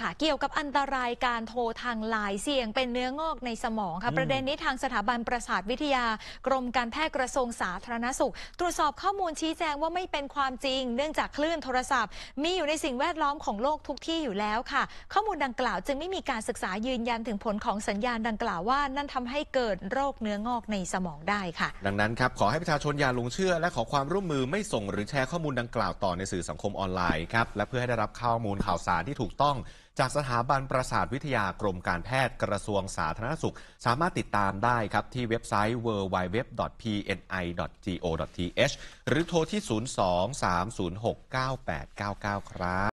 ค่ะเกี่ยวกับอันตรายการโทรทางลายเสี่ยง เป็นเนื้องอกในสมองค่ะ ประเด็นนี้ทางสถาบันประสาทวิทยา กรมการแพทย์กระทรวงสาธารณสุข ตรวจสอบข้อมูลชี้แจงว่าไม่เป็นความจริง เนื่องจากคลื่นโทรศัพท์ มีอยู่ในสิ่งแวดล้อมของโลกทุกที่อยู่แล้วค่ะ ข้อมูลดังกล่าวจึงไม่มีการศึกษายืนยันถึงผลของสัญญาณดังกล่าวว่า นั่นทำให้เกิดโรคเนื้องอกในสมองได้ค่ะ ดังนั้นครับ ขอให้ประชาชนอย่าลงเชื่อ และขอความร่วมมือไม่ส่งหรือแชร์ข้อมูลดังกล่าวต่อในสื่อสังคมออนไลน์ครับ และเพื่อให้ได้รับข้อมูลข่าวสารที่ถูกต้องจากสถาบันประสาทวิทยากรมการแพทย์กระทรวงสาธารณสุขสามารถติดตามได้ครับที่เว็บไซต์ www.pni.go.th หรือโทรที่ 023069899 ครับ